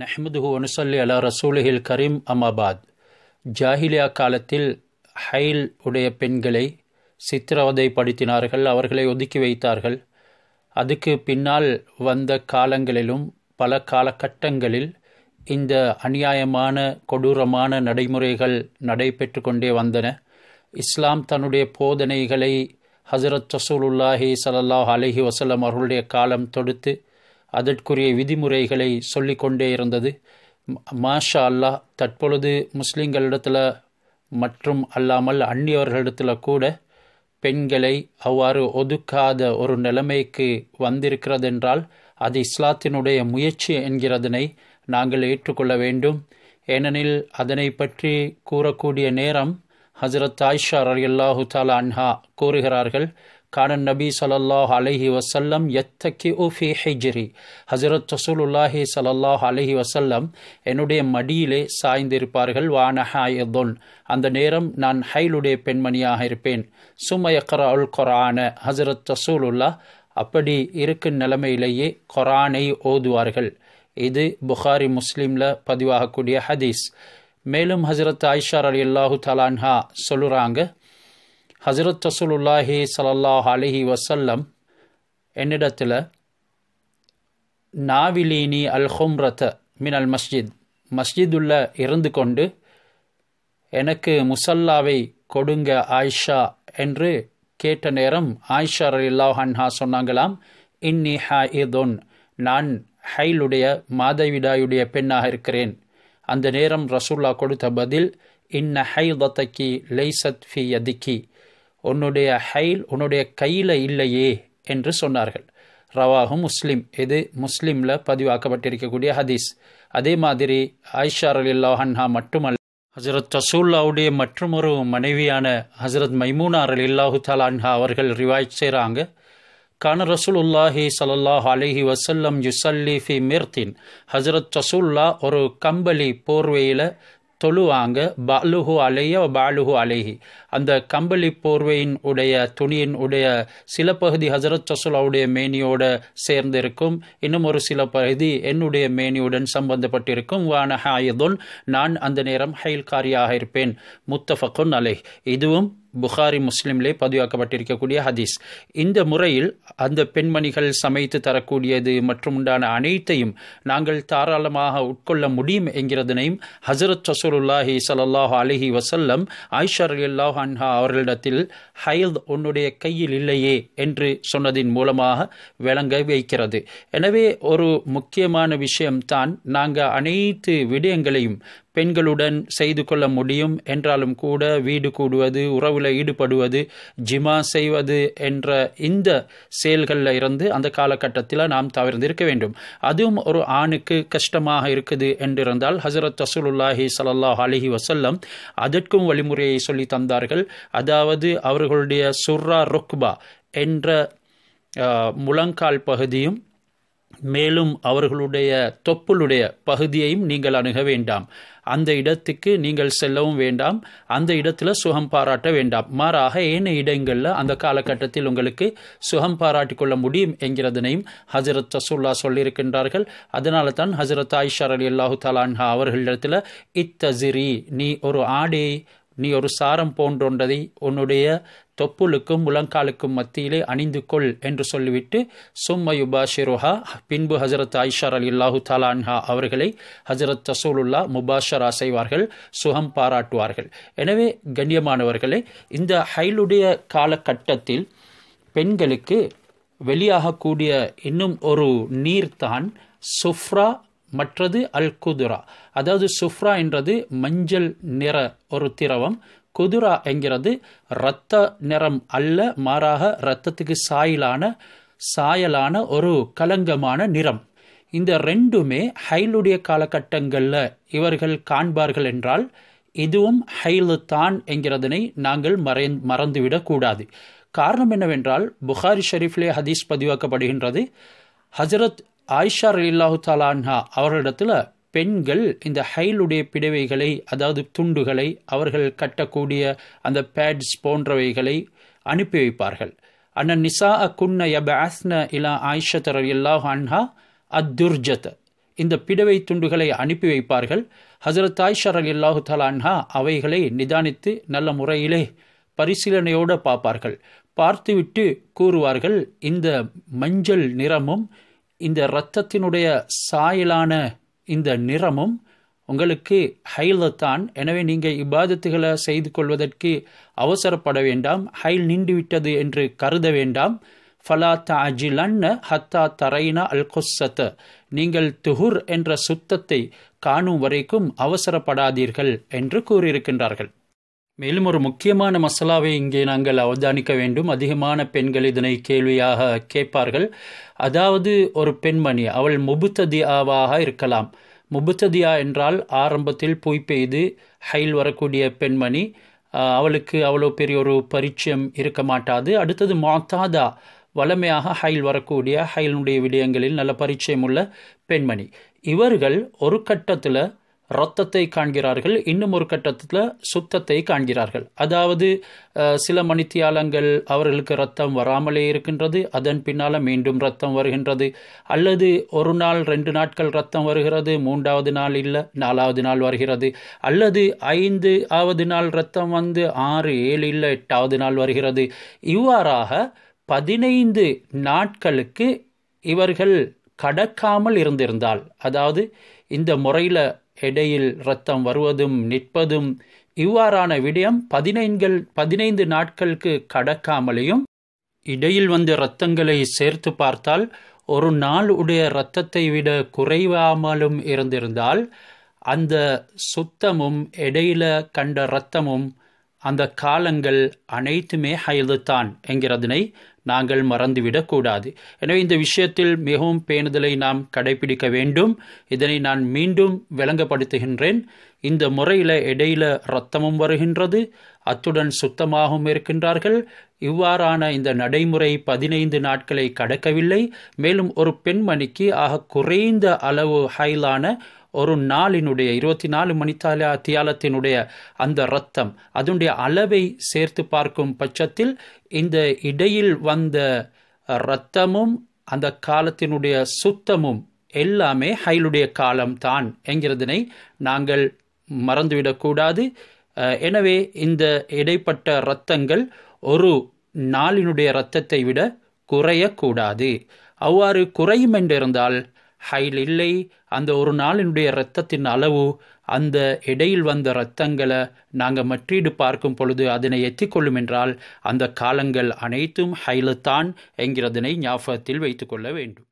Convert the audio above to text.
நஹ்மதுஹு அனுசல்லி அலா ரசூலுஹில் கரீம் அமாபாத் ஜாஹிலியா காலத்தில் ஹைல் உடைய பெண்களை சித்திரவதை படுத்தினார்கள் அவர்களை ஒதுக்கி வைத்தார்கள் அதுக்கு பின்னால் வந்த காலங்களிலும் பல காலகட்டங்களில் இந்த அநியாயமான கொடூரமான நடைமுறைகள் நடைபெற்று கொண்டே வந்தன இஸ்லாம் தன்னுடைய போதனைகளை ஹசரத் ரசூலுல்லாஹி சல்லாஹ் அலஹி வசலம் அவர்களுடைய காலம் தொடுத்து அதற்குரிய விதிமுறைகளை சொல்லிக்கொண்டே இருந்தது மாஷா அல்லாஹ் தற்பொழுது முஸ்லீம்களிடத்தில் மற்றும் அல்லாமல் அந்நியவர்களிடத்தில் கூட பெண்களை அவ்வாறு ஒதுக்காத ஒரு நிலைமைக்கு வந்திருக்கிறதென்றால் அது இஸ்லாத்தினுடைய முயற்சி என்கிறதனை நாங்கள் ஏற்றுக்கொள்ள வேண்டும் ஏனெனில் அதனை பற்றி கூறக்கூடிய நேரம் ஹசரத் ஆயிஷா ரல்லாஹு தாலா அன்ஹா கூறுகிறார்கள் கான நபி சலல்லாஹ் அலஹி வசல்லம் எத்தக்கி உஃபி ஹிஜ்ரி ஹசரத் ரசூலுல்லாஹி சலல்லாஹ் அலஹி வசல்லம் என்னுடைய மடியிலே சாய்ந்திருப்பார்கள் வானஹாயதுன் அந்த நேரம் நான் ஹைலுடைய பெண்மணியாக இருப்பேன் சுமயக்கர அல் கொரான ஹசரத் ரசூலுல்லா அப்படி இருக்கும் நிலைமையிலேயே கொரானை ஓதுவார்கள் இது புகாரி முஸ்லீமில் பதிவாகக்கூடிய ஹதீஸ் மேலும் ஹசரத் ஆயிஷார் அலி அல்லாஹு தலான்ஹா சொல்லுறாங்க ஹசரத் ரசூலுல்லாஹி சலல்லாஹ் அலஹி வசல்லம் என்னிடத்தில் நாவிலீனி அல் ஹும்ரத மின் அல் மஸ்ஜித் மஸ்ஜிதுள்ள இருந்து கொண்டு எனக்கு முசல்லாவை கொடுங்க ஆயிஷா என்று கேட்ட நேரம் ஆயிஷா அல்லாஹ் ஹன்ஹா சொன்னாங்களாம் இன்னி ஹா இதொன் நான் ஹைலுடைய மாதவிடாயுடைய பெண்ணாக இருக்கிறேன் அந்த நேரம் ரசூல்லா கொடுத்த பதில் இன்ன ஹை தத்தக்கி லைசத் ஃபி யதிக்கி உன்னுடைய ஹைல் உன்னுடைய கையில் இல்லையே என்று சொன்னார்கள் ரவாஹு முஸ்லீம் இது முஸ்லீமில் பதிவாக்கப்பட்டிருக்கக்கூடிய ஹதீஸ் அதே மாதிரி ஐஷா அலி ஹன்ஹா மட்டுமல்ல ஹசரத் ரசூல்லாவுடைய மற்றொரு மனைவியான ஹசரத் மைமூனா அலில்லாஹு தலான்ஹா அவர்கள் ரிவாய்ட் செய்கிறாங்க கான உல்லாஹி சல்லாஹ் அலிஹி வசல்லம் யுசல்லி ஃபி மிர்தின் ஹசரத் ரசூல்லா ஒரு கம்பளி போர்வையில் தொழுவாங்க பாலுஹு அலைய பாலுஹு அலைஹி அந்த கம்பளி போர்வையின் உடைய துணியின் உடைய சில பகுதி ஹசரத் சசுலாவுடைய மேனியோட சேர்ந்திருக்கும் இன்னும் ஒரு சில பகுதி என்னுடைய மேனியுடன் சம்பந்தப்பட்டிருக்கும் வான ஹாயதுன் நான் அந்த நேரம் ஹைல்காரியாக இருப்பேன் முத்தஃபக்குன் அலை இதுவும் புகாரி முஸ்லீம்லே பதிவாக்கப்பட்டிருக்கக்கூடிய ஹதீஸ் இந்த முறையில் அந்த பெண்மணிகள் சமைத்து தரக்கூடியது மற்றும் உண்டான அனைத்தையும் நாங்கள் தாராளமாக உட்கொள்ள முடியும் என்கிறதனையும் ஹசரத் சசூருல்லாஹி சல்லாஹ் அலிஹி வசல்லம் ஆயிஷர் அல்லாஹ் அன்ஹா அவர்களிடத்தில் ஹயத் உன்னுடைய கையில் இல்லையே என்று சொன்னதின் மூலமாக விளங்க வைக்கிறது எனவே ஒரு முக்கியமான விஷயம்தான் நாங்கள் அனைத்து விடயங்களையும் பெண்களுடன் செய்து கொள்ள முடியும் என்றாலும் கூட வீடு கூடுவது உறவில் ஈடுபடுவது ஜிமா செய்வது என்ற இந்த செயல்களில் இருந்து அந்த காலகட்டத்தில் நாம் தவிர்ந்திருக்க வேண்டும் அதுவும் ஒரு ஆணுக்கு கஷ்டமாக இருக்குது என்றிருந்தால் ஹசரத் அசுலுல்லாஹி சல்லாஹ் அலிஹி வசல்லம் அதற்கும் வழிமுறையை சொல்லி தந்தார்கள் அதாவது அவர்களுடைய சுர்ரா ருக்பா என்ற முழங்கால் பகுதியும் மேலும் அவர்களுடைய தொப்புளுடைய பகுதியையும் நீங்கள் அணுக வேண்டாம் அந்த இடத்துக்கு நீங்கள் செல்லவும் வேண்டாம் அந்த இடத்துல சுகம் பாராட்ட வேண்டாம் மாறாக ஏனைய இடங்களில் அந்த காலகட்டத்தில் உங்களுக்கு சுகம் பாராட்டி கொள்ள முடியும் என்கிறதனையும் ஹசரத் ரசூல்லா சொல்லியிருக்கின்றார்கள் அதனால தான் ஹசரத் ஆயிஷார் அலி அல்லாஹு தலான்ஹா அவர்களிடத்தில் இத்தசிரி நீ ஒரு ஆடை நீ ஒரு சாரம் போன்றொன்றதை உன்னுடைய தொப்புளுக்கும் முழங்காலுக்கும் மத்தியிலே அணிந்து கொள் என்று சொல்லிவிட்டு சும்மயுபா ஷிரோஹா பின்பு ஹசரத் ஐஷார் அலி இல்லாஹு தாலான்ஹா அவர்களை ஹசரத் தசூலுல்லா முபாஷரா செய்வார்கள் சுகம் பாராட்டுவார்கள் எனவே கண்ணியமானவர்களே இந்த ஹைலுடைய காலகட்டத்தில் பெண்களுக்கு வெளியாகக்கூடிய இன்னும் ஒரு நீர்தான் சுஃப்ரா மற்றது அல் குதுரா அதாவது சுஃப்ரா என்றது மஞ்சள் நிற ஒரு திரவம் குதிரா என்கிறது இரத்த நிறம் அல்ல மாறாக இரத்தத்துக்கு சாயிலான சாயலான ஒரு கலங்கமான நிறம் இந்த ரெண்டுமே ஹைலுடைய காலகட்டங்களில் இவர்கள் காண்பார்கள் என்றால் இதுவும் ஹைலு தான் என்கிறதனை நாங்கள் மறை மறந்துவிடக்கூடாது காரணம் என்னவென்றால் புகாரி ஷெரீஃப்லே ஹதீஸ் பதிவாக்கப்படுகின்றது ஹஜரத் ஆயிஷா ரலில்லாஹு தாலான்ஹா அவர்களிடத்தில் பெண்கள் இந்த ஹைலுடைய பிடவைகளை அதாவது துண்டுகளை அவர்கள் கட்டக்கூடிய அந்த பேட்ஸ் போன்றவைகளை அனுப்பி வைப்பார்கள் அன்ன நிசா அ குன்ன ஆஸ்ன இலா ஆயிஷத் இல்லாஹ் அன்ஹா அத்துர்ஜத் இந்த பிடவை துண்டுகளை அனுப்பி வைப்பார்கள் ஹசரத் ஆயிஷர் அலி இல்லாஹு அன்ஹா அவைகளை நிதானித்து நல்ல முறையிலே பரிசீலனையோடு பார்ப்பார்கள் பார்த்துவிட்டு கூறுவார்கள் இந்த மஞ்சள் நிறமும் இந்த இரத்தத்தினுடைய சாயலான இந்த நிறமும் உங்களுக்கு தான் எனவே நீங்கள் இபாதத்துகளை செய்து கொள்வதற்கு அவசரப்பட வேண்டாம் ஹைல் நின்றுவிட்டது என்று கருத வேண்டாம் ஃபலா தாஜிலன்ன ஹத்தா தரைனா அல் கொஸ்ஸத் நீங்கள் துஹுர் என்ற சுத்தத்தை காணும் வரைக்கும் அவசரப்படாதீர்கள் என்று கூறியிருக்கின்றார்கள் மேலும் ஒரு முக்கியமான மசாலாவை இங்கே நாங்கள் அவதானிக்க வேண்டும் அதிகமான பெண்கள் இதனை கேள்வியாக கேட்பார்கள் அதாவது ஒரு பெண்மணி அவள் முபுத்ததியாவாக இருக்கலாம் முபுத்ததியா என்றால் ஆரம்பத்தில் பொய் பெய்து ஹைல் வரக்கூடிய பெண்மணி அவளுக்கு அவ்வளோ பெரிய ஒரு பரிச்சயம் இருக்க மாட்டாது அடுத்தது மாத்தாதா வளமையாக ஹைல் வரக்கூடிய ஹைலினுடைய விடயங்களில் நல்ல பரிச்சயம் உள்ள பெண்மணி இவர்கள் ஒரு கட்டத்தில் ரத்தத்தை காண்கிறார்கள் இன்னும் ஒரு கட்டத்தில் சுத்தத்தை காண்கிறார்கள் அதாவது சில மணித்தியாலங்கள் அவர்களுக்கு ரத்தம் வராமலே இருக்கின்றது அதன் பின்னால் மீண்டும் ரத்தம் வருகின்றது அல்லது ஒரு நாள் ரெண்டு நாட்கள் ரத்தம் வருகிறது மூன்றாவது நாள் இல்லை நாலாவது நாள் வருகிறது அல்லது ஐந்து ஆவது நாள் ரத்தம் வந்து ஆறு ஏழு இல்லை எட்டாவது நாள் வருகிறது இவ்வாறாக பதினைந்து நாட்களுக்கு இவர்கள் கடக்காமல் இருந்திருந்தால் அதாவது இந்த முறையில் எடையில் இரத்தம் வருவதும் நிற்பதும் இவ்வாறான விடயம் பதினைங்கள் பதினைந்து நாட்களுக்கு கடக்காமலேயும் இடையில் வந்த இரத்தங்களை சேர்த்து பார்த்தால் ஒரு நாள் உடைய இரத்தத்தை விட குறைவாமலும் இருந்திருந்தால் அந்த சுத்தமும் இடையில கண்ட இரத்தமும் அந்த காலங்கள் அனைத்துமே ஹயது தான் என்கிறதனை நாங்கள் மறந்துவிடக்கூடாது எனவே இந்த விஷயத்தில் மிகவும் பேணுதலை நாம் கடைபிடிக்க வேண்டும் இதனை நான் மீண்டும் விளங்கப்படுத்துகின்றேன் இந்த முறையில் இடையில இரத்தமும் வருகின்றது அத்துடன் சுத்தமாகவும் இருக்கின்றார்கள் இவ்வாறான இந்த நடைமுறை பதினைந்து நாட்களை கடக்கவில்லை மேலும் ஒரு பெண்மணிக்கு ஆக குறைந்த அளவு ஹைலான ஒரு நாளினுடைய இருபத்தி நாலு மணித்தால தியாலத்தினுடைய அந்த ரத்தம் அதனுடைய அளவை சேர்த்து பார்க்கும் பட்சத்தில் இந்த இடையில் வந்த இரத்தமும் அந்த காலத்தினுடைய சுத்தமும் எல்லாமே ஹைலுடைய காலம்தான் என்கிறதனை நாங்கள் மறந்துவிடக்கூடாது எனவே இந்த இடைப்பட்ட இரத்தங்கள் ஒரு நாளினுடைய இரத்தத்தை விட குறையக்கூடாது அவ்வாறு குறையும் என்றிருந்தால் ஹைல் இல்லை அந்த ஒரு நாளினுடைய இரத்தத்தின் அளவு அந்த இடையில் வந்த இரத்தங்களை நாங்கள் மற்றீடு பார்க்கும் பொழுது அதனை எத்திக்கொள்ளும் என்றால் அந்த காலங்கள் அனைத்தும் ஹைலுத்தான் என்கிறதனை ஞாபகத்தில் வைத்துக்கொள்ள வேண்டும்